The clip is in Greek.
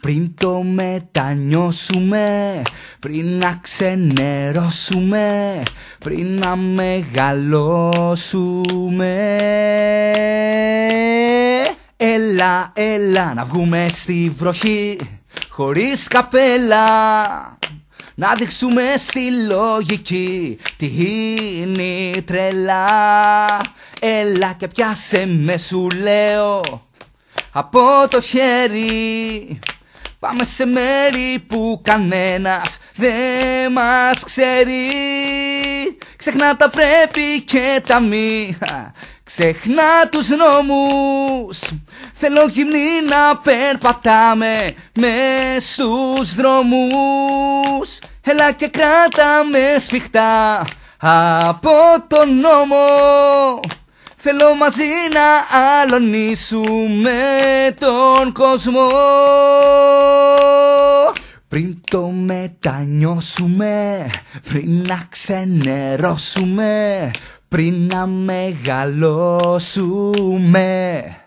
Πριν το μετανιώσουμε, πριν να ξενερώσουμε, πριν να μεγαλώσουμε. Έλα, έλα να βγούμε στη βροχή, χωρίς καπέλα. Να δείξουμε στη λογική τι είναι τρελά Έλα και πιάσε με σου λέω από το χέρι Πάμε σε μέρη που κανένας δεν μας ξέρει Ξεχνά τα πρέπει και τα μη Ξεχνά τους νόμους Θέλω γυμνή να περπατάμε μες στους δρόμους Έλα και κράτα με σφιχτά από τον νόμο Θέλω μαζί να αλωνίσουμε τον κόσμο πριν το μετανιώσουμε, πριν να ξενερώσουμε, πριν να μεγαλώσουμε.